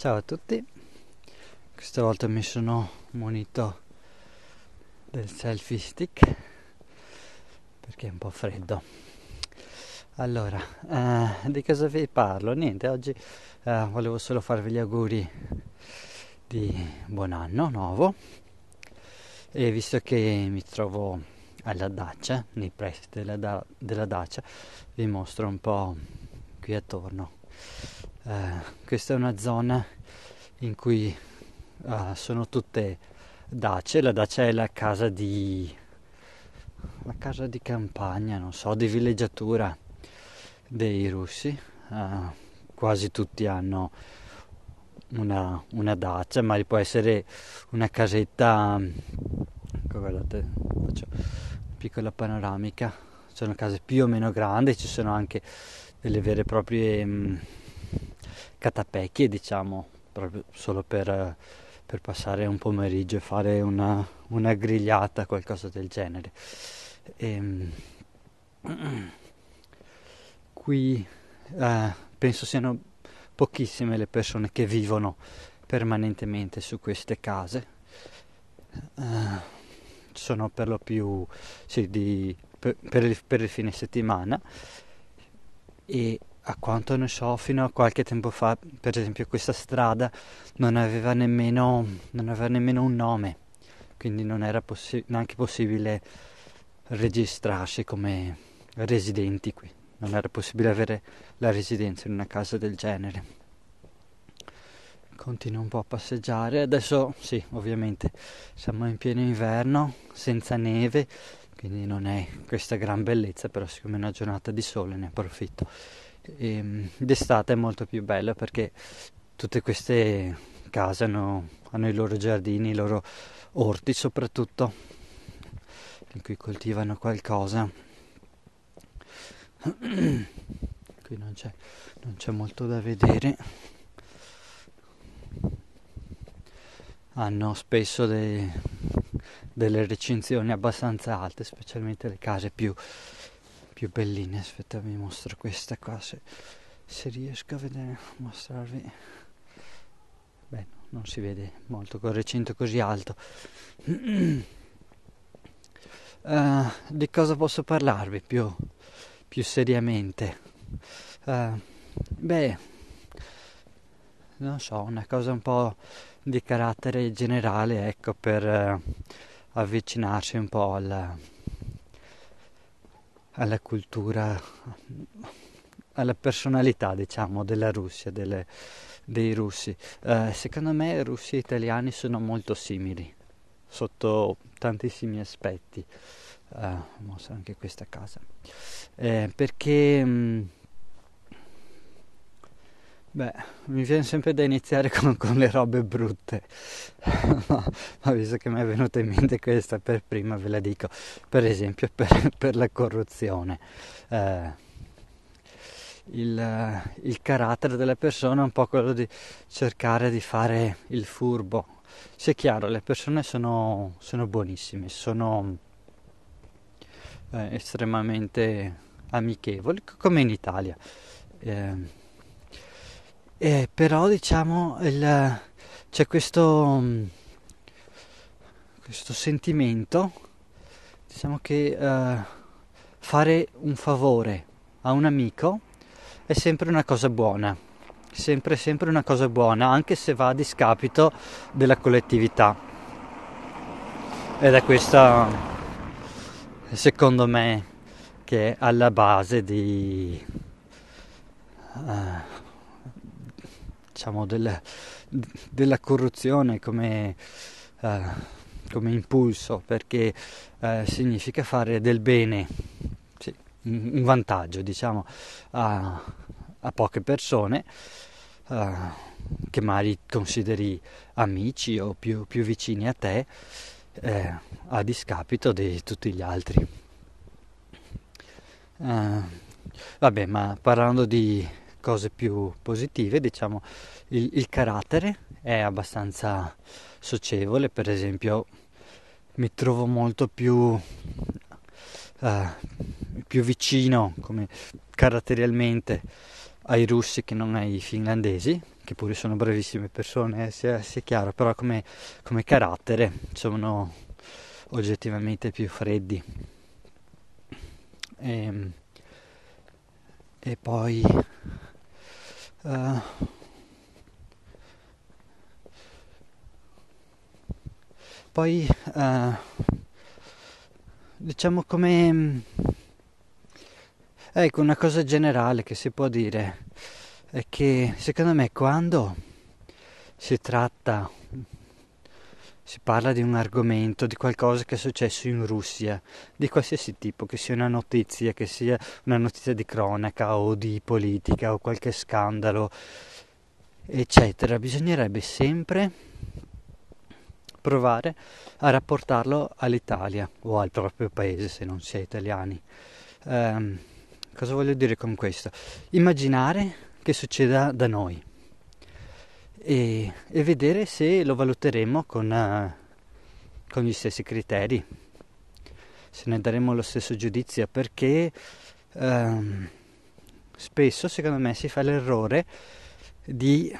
Ciao a tutti, questa volta mi sono munito del selfie stick perché è un po' freddo. Allora, eh, di cosa vi parlo? Niente, oggi eh, volevo solo farvi gli auguri di buon anno nuovo e visto che mi trovo alla Dacia, nei pressi della, da- della Dacia, vi mostro un po' qui attorno uh, questa è una zona in cui uh, sono tutte dace, la dacia è la casa di la casa di campagna, non so, di villeggiatura dei russi. Uh, quasi tutti hanno una, una dacia, ma può essere una casetta. Ecco, guardate, faccio una piccola panoramica. Sono case più o meno grandi, ci sono anche delle vere e proprie. Mh, mm, catapecchie, diciamo, proprio solo per, per passare un pomeriggio e fare una, una grigliata, qualcosa del genere. E, ehm, qui eh, penso siano pochissime le persone che vivono permanentemente su queste case. Eh, sono per lo più sì, di, per, per, il, per, il, fine settimana e a quanto ne so, fino a qualche tempo fa, per esempio, questa strada non aveva nemmeno, non aveva nemmeno un nome, quindi non era possi- neanche possibile registrarsi come residenti qui, non era possibile avere la residenza in una casa del genere. Continuo un po' a passeggiare, adesso sì, ovviamente siamo in pieno inverno, senza neve, quindi non è questa gran bellezza, però siccome è una giornata di sole ne approfitto e, ehm, d'estate è molto più bello perché tutte queste case hanno, hanno i loro giardini, i loro orti soprattutto, in cui coltivano qualcosa. Qui non c'è, non c'è molto da vedere. Hanno spesso dei, delle recinzioni abbastanza alte, specialmente le case più, più belline aspetta vi mostro questa qua se, se riesco a vedere mostrarvi beh non si vede molto con il recinto così alto uh, di cosa posso parlarvi più, più seriamente uh, beh non so una cosa un po' di carattere generale ecco per uh, avvicinarsi un po' al alla cultura, alla personalità diciamo della Russia, delle, dei russi. Eh, secondo me russi e italiani sono molto simili sotto tantissimi aspetti. Uh, eh, anche questa casa eh, perché mh, mm, Beh, mi viene sempre da iniziare con, con le robe brutte, ma, visto che mi è venuta in mente questa per prima ve la dico, per esempio per, per la corruzione. Eh, il, il, carattere della persona è un po' quello di cercare di fare il furbo. Se è chiaro, le persone sono, sono buonissime, sono eh, estremamente amichevoli, come in Italia. Eh, eh, però diciamo il, c'è questo, mm, questo, sentimento, diciamo che eh, fare un favore a un amico è sempre una cosa buona, sempre, sempre una cosa buona, anche se va a discapito della collettività. Ed è questa, secondo me, che è alla base di... Uh, diciamo, della, della corruzione come, eh, come impulso, perché eh, significa fare del bene, sì, un vantaggio diciamo, a, a poche persone. Eh, che magari consideri amici o più, più vicini a te, eh, a discapito di tutti gli altri. Eh, vabbè, ma parlando di cose più positive, diciamo il, il carattere è abbastanza socievole, per esempio mi trovo molto più, eh, più vicino come caratterialmente ai russi che non ai finlandesi, che pure sono bravissime persone, eh, sia, sia chiaro, però come, come carattere sono oggettivamente più freddi. E, ehm, e poi eh, poi uh, diciamo come eh, ecco una cosa generale che si può dire è che secondo me quando si tratta si parla di un argomento, di qualcosa che è successo in Russia, di qualsiasi tipo, che sia una notizia, che sia una notizia di cronaca o di politica o qualche scandalo, eccetera, bisognerebbe sempre provare a rapportarlo all'Italia o al proprio paese se non si è italiani. Eh, cosa voglio dire con questo? Immaginare che succeda da noi e, e vedere se lo valuteremo con, uh, con, gli stessi criteri, se ne daremo lo stesso giudizio, perché um, spesso secondo me si fa l'errore di,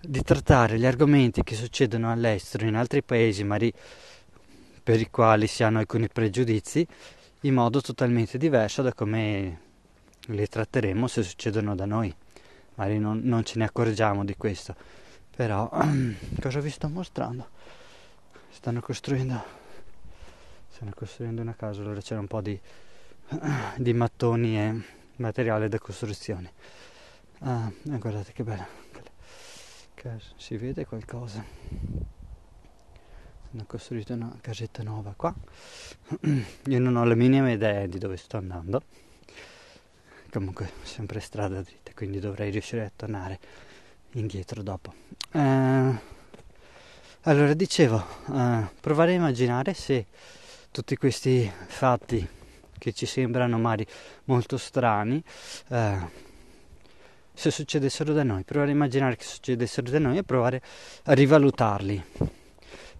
di trattare gli argomenti che succedono all'estero, in altri paesi, magari per i quali si hanno alcuni pregiudizi, in modo totalmente diverso da come li tratteremo se succedono da noi magari non, non ce ne accorgiamo di questo. Però cosa vi sto mostrando? Stanno costruendo, stanno costruendo una casa, allora c'era un po' di, di mattoni e materiale da costruzione. Ah, guardate che bella. Si vede qualcosa. Hanno costruito una casetta nuova qua. Io non ho la minima idea di dove sto andando comunque sempre strada dritta, quindi dovrei riuscire a tornare indietro dopo. Eh, allora, dicevo, eh, provare a immaginare se tutti questi fatti che ci sembrano magari molto strani, eh, se succedessero da noi, provare a immaginare che succedessero da noi e provare a rivalutarli.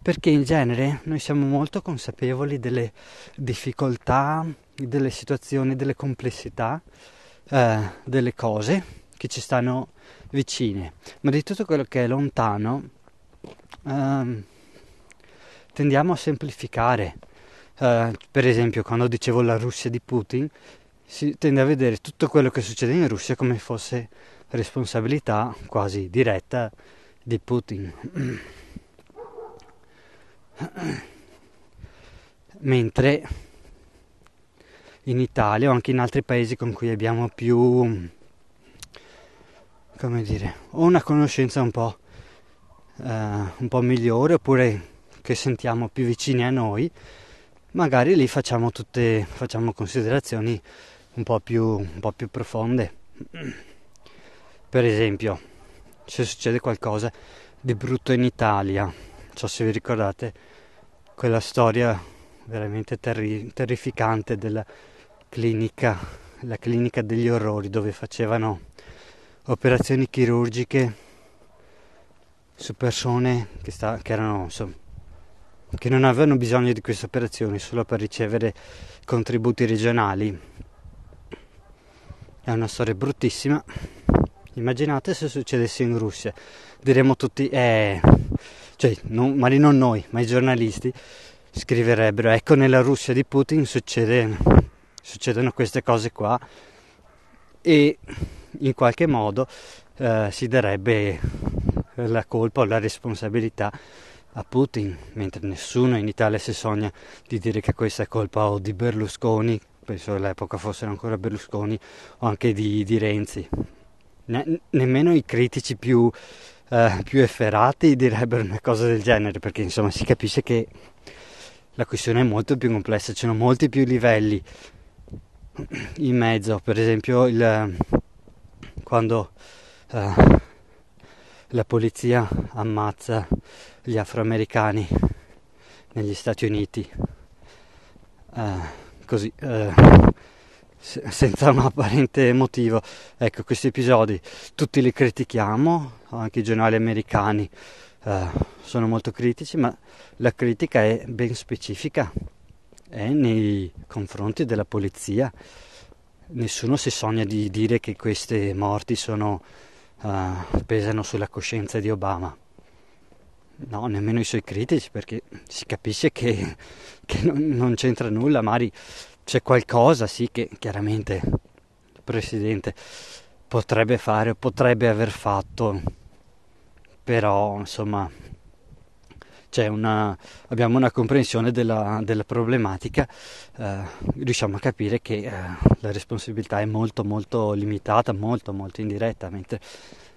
Perché in genere noi siamo molto consapevoli delle difficoltà, delle situazioni, delle complessità eh, delle cose che ci stanno vicine, ma di tutto quello che è lontano eh, tendiamo a semplificare. Eh, per esempio, quando dicevo la Russia di Putin, si tende a vedere tutto quello che succede in Russia come fosse responsabilità quasi diretta di Putin. Mentre in Italia o anche in altri paesi con cui abbiamo più, come dire, o una conoscenza un po', eh, un po migliore oppure che sentiamo più vicini a noi, magari lì facciamo, tutte, facciamo considerazioni un po, più, un po' più profonde. Per esempio, se succede qualcosa di brutto in Italia, non so se vi ricordate quella storia veramente terri- terrificante della clinica, la clinica degli orrori dove facevano operazioni chirurgiche su persone che, sta, che, erano, insomma, che non avevano bisogno di queste operazioni solo per ricevere contributi regionali. È una storia bruttissima. Immaginate se succedesse in Russia. Diremmo tutti, eh, cioè, non, magari non noi, ma i giornalisti scriverebbero, ecco nella Russia di Putin succede succedono queste cose qua e in qualche modo eh, si darebbe la colpa o la responsabilità a Putin, mentre nessuno in Italia si sogna di dire che questa è colpa o di Berlusconi, penso all'epoca fossero ancora Berlusconi, o anche di, di Renzi. Ne, nemmeno i critici più, eh, più efferati direbbero una cosa del genere, perché insomma si capisce che la questione è molto più complessa, ci sono molti più livelli in mezzo, per esempio il, quando eh, la polizia ammazza gli afroamericani negli Stati Uniti, eh, così eh, se, senza un apparente motivo. Ecco, questi episodi tutti li critichiamo, anche i giornali americani eh, sono molto critici, ma la critica è ben specifica eh, nei confronti della polizia. Nessuno si sogna di dire che queste morti sono, uh, pesano sulla coscienza di Obama. No, nemmeno i suoi critici, perché si capisce che, che non, non, c'entra nulla, Mari c'è qualcosa, sì, che chiaramente il Presidente potrebbe fare o potrebbe aver fatto, però insomma una, abbiamo una comprensione della, della problematica, eh, riusciamo a capire che eh, la responsabilità è molto molto limitata, molto molto indiretta, mentre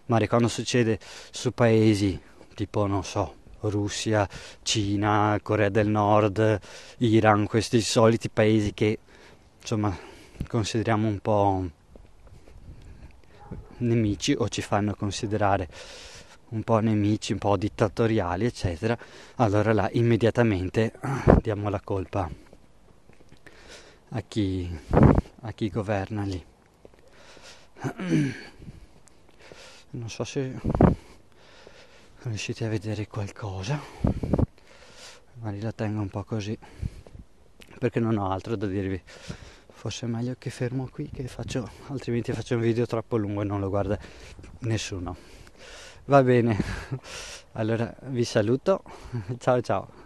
magari quando succede su paesi tipo, non so, Russia, Cina, Corea del Nord, Iran, questi soliti paesi che insomma consideriamo un po' nemici o ci fanno considerare un po' nemici, un po' dittatoriali, eccetera, allora là immediatamente ah, diamo la colpa a chi, a chi governa lì. Non so se riuscite a vedere qualcosa, ma li la tengo un po' così perché non ho altro da dirvi. Forse è meglio che fermo qui, che faccio, altrimenti faccio un video troppo lungo e non lo guarda nessuno. Va bene, allora vi saluto, ciao ciao.